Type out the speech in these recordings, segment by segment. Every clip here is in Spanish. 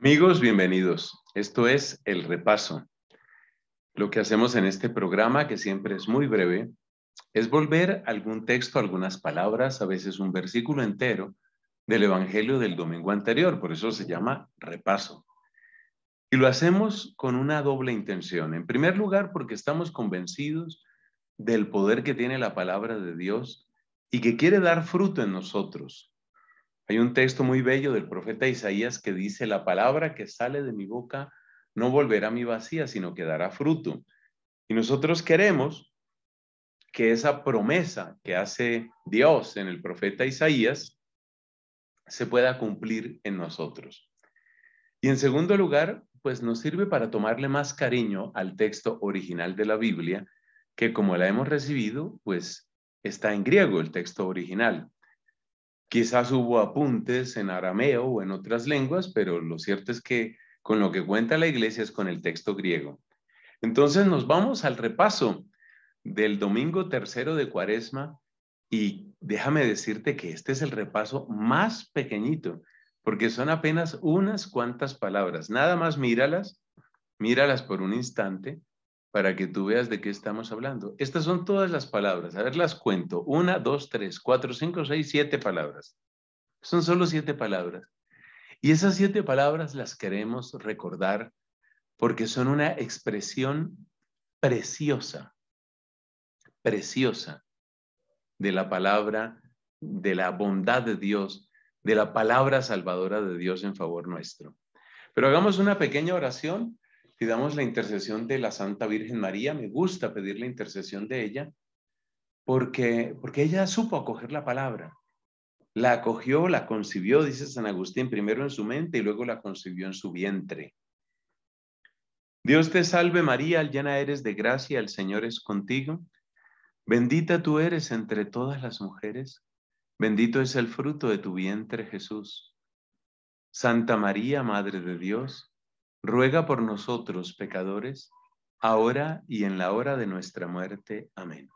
Amigos, bienvenidos. Esto es El Repaso. Lo que hacemos en este programa, que siempre es muy breve, es volver algún texto, algunas palabras, a veces un versículo entero del Evangelio del domingo anterior. Por eso se llama repaso. Y lo hacemos con una doble intención. En primer lugar, porque estamos convencidos del poder que tiene la palabra de Dios y que quiere dar fruto en nosotros. Hay un texto muy bello del profeta Isaías que dice, la palabra que sale de mi boca no volverá a mi vacía, sino que dará fruto. Y nosotros queremos que esa promesa que hace Dios en el profeta Isaías se pueda cumplir en nosotros. Y en segundo lugar, pues nos sirve para tomarle más cariño al texto original de la Biblia, que como la hemos recibido, pues está en griego el texto original. Quizás hubo apuntes en arameo o en otras lenguas, pero lo cierto es que con lo que cuenta la iglesia es con el texto griego. Entonces nos vamos al repaso del domingo tercero de Cuaresma y déjame decirte que este es el repaso más pequeñito, porque son apenas unas cuantas palabras. Nada más míralas, míralas por un instante para que tú veas de qué estamos hablando. Estas son todas las palabras. A ver, las cuento. Una, dos, tres, cuatro, cinco, seis, siete palabras. Son solo siete palabras. Y esas siete palabras las queremos recordar porque son una expresión preciosa, preciosa de la palabra, de la bondad de Dios, de la palabra salvadora de Dios en favor nuestro. Pero hagamos una pequeña oración Pidamos la intercesión de la Santa Virgen María. Me gusta pedir la intercesión de ella porque, porque ella supo acoger la palabra. La acogió, la concibió, dice San Agustín, primero en su mente y luego la concibió en su vientre. Dios te salve María, llena eres de gracia, el Señor es contigo. Bendita tú eres entre todas las mujeres, bendito es el fruto de tu vientre Jesús. Santa María, Madre de Dios, ruega por nosotros pecadores, ahora y en la hora de nuestra muerte. Amén.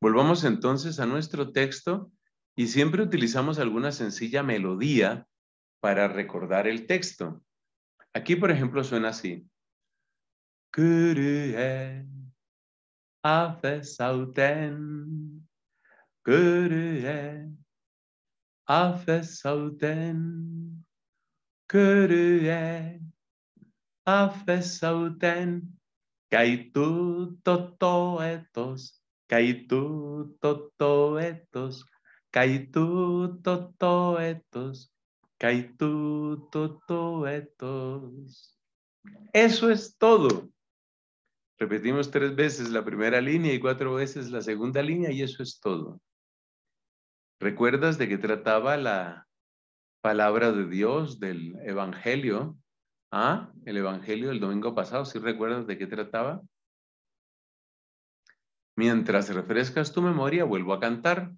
Volvamos entonces a nuestro texto y siempre utilizamos alguna sencilla melodía para recordar el texto. Aquí, por ejemplo, suena así afesauten, kaitu totoetos, kaitu totoetos, kaitu kaitu Eso es todo. Repetimos tres veces la primera línea y cuatro veces la segunda línea y eso es todo. ¿Recuerdas de qué trataba la palabra de Dios del Evangelio? ¿Ah? El Evangelio del domingo pasado, si recuerdas de qué trataba? Mientras refrescas tu memoria, vuelvo a cantar.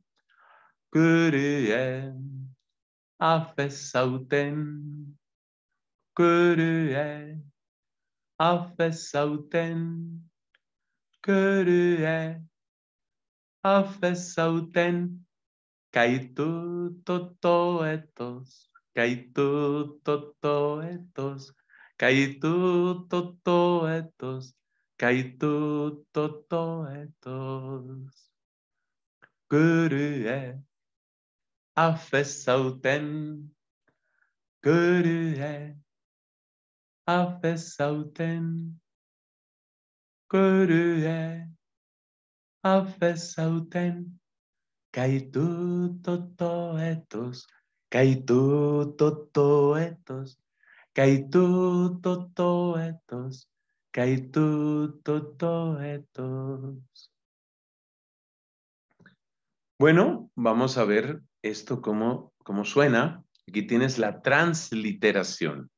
Kyrie, afesauten. Kyrie, afesauten. Kyrie, afesauten. Kaitu kaitu etos. Kaitu tö etos, kaitu tö etos. kuru e eh. afesauten, kuru e eh. afesauten, kuru e eh. afesauten. Kaitu tö etos, kaitu tö etos. Kaituto toetos, Bueno, vamos a ver esto cómo, suena. Aquí tienes la transliteración,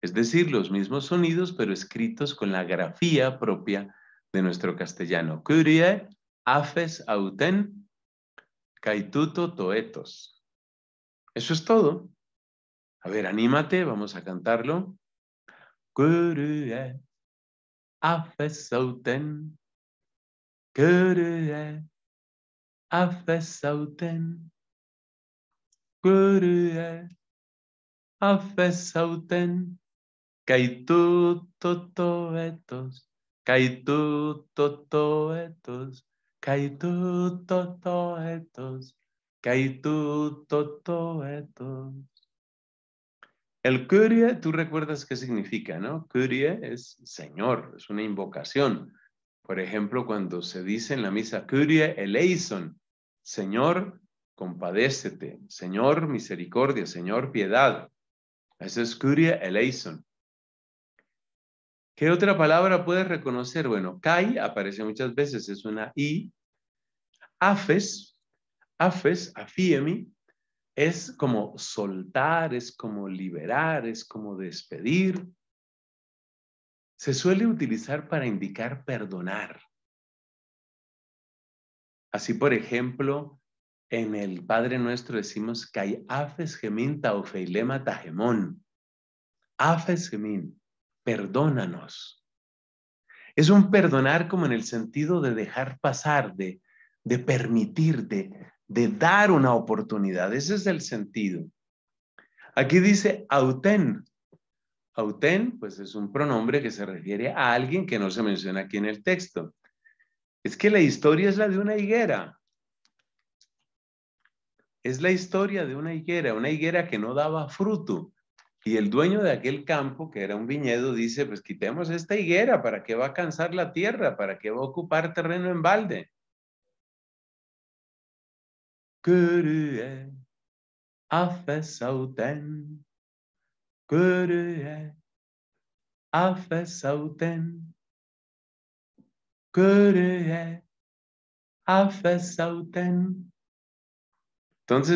es decir, los mismos sonidos pero escritos con la grafía propia de nuestro castellano. Curie, afes, auten, caituto, toetos. Eso es todo. A ver, anímate, vamos a cantarlo. Guru'e afesauten. Guru'e afesauten. Guru'e afesauten, Kaitu totoetos. Kaitu totoetos. Kaitu totoetos. Kaitu totoetos. El Kyrie, tú recuerdas qué significa, ¿no? Kyrie es Señor, es una invocación. Por ejemplo, cuando se dice en la misa Kyrie eleison, Señor, compadécete, Señor, misericordia, Señor, piedad. Eso es Kyrie eleison. ¿Qué otra palabra puedes reconocer? Bueno, Kai aparece muchas veces, es una I. Afes, Afes, Afiemi, es como soltar, es como liberar, es como despedir. Se suele utilizar para indicar perdonar. Así, por ejemplo, en el Padre Nuestro decimos que afes gemin taufeilema tajemón. Afes gemin, perdónanos. Es un perdonar como en el sentido de dejar pasar, de, de permitir, de, de dar una oportunidad. Ese es el sentido. Aquí dice autén, autén pues es un pronombre que se refiere a alguien que no se menciona aquí en el texto. Es que la historia es la de una higuera. Es la historia de una higuera, una higuera que no daba fruto. Y el dueño de aquel campo, que era un viñedo, dice, pues quitemos esta higuera, ¿para qué va a cansar la tierra? ¿Para qué va a ocupar terreno en balde? Entonces,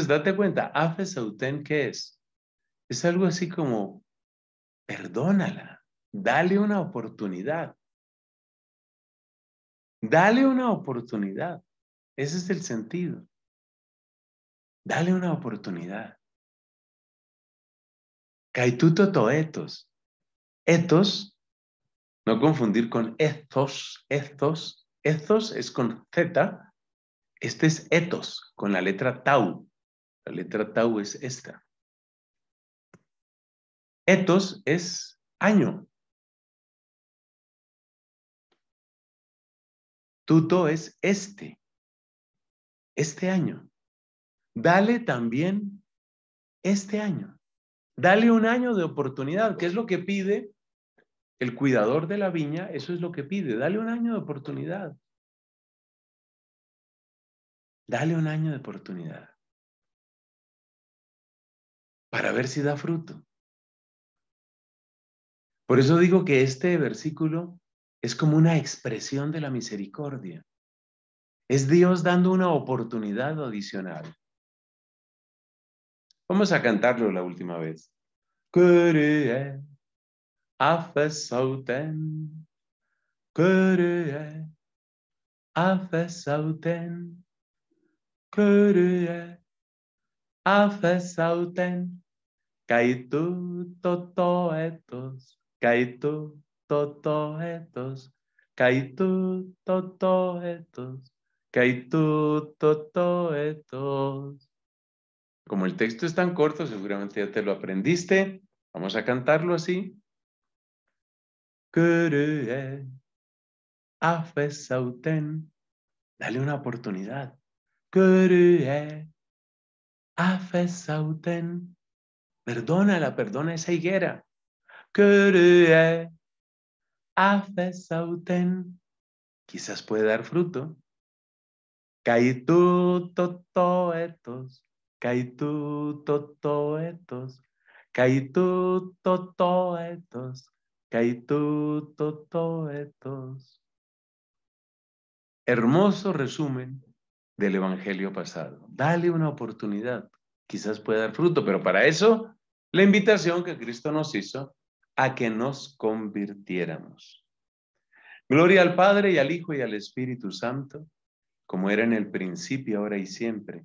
date cuenta, Afesauten ¿qué es? Es algo así como, perdónala, dale una oportunidad. Dale una oportunidad. Ese es el sentido. Dale una oportunidad. kaituto toetos. Etos, no confundir con ethos, ethos. Ethos es con zeta. Este es etos, con la letra tau. La letra tau es esta. Etos es año. Tuto es este. Este año dale también este año. Dale un año de oportunidad, que es lo que pide el cuidador de la viña, eso es lo que pide, dale un año de oportunidad. Dale un año de oportunidad para ver si da fruto. Por eso digo que este versículo es como una expresión de la misericordia. Es Dios dando una oportunidad adicional. Vamos a cantarlo la última vez. Curie afesauten, Curie afesauten, Curie afesauten, kaitu totoetos, kaitu totoetos, kaitu totoetos, kaitu totoetos. Como el texto es tan corto, seguramente ya te lo aprendiste. Vamos a cantarlo así. Dale una oportunidad. Perdónala, perdona esa higuera. Quizás puede dar fruto. Caí Kaitu totoetos, kaitu totoetos, kaitu totoetos. Hermoso resumen del Evangelio pasado. Dale una oportunidad, quizás pueda dar fruto, pero para eso la invitación que Cristo nos hizo a que nos convirtiéramos. Gloria al Padre y al Hijo y al Espíritu Santo, como era en el principio, ahora y siempre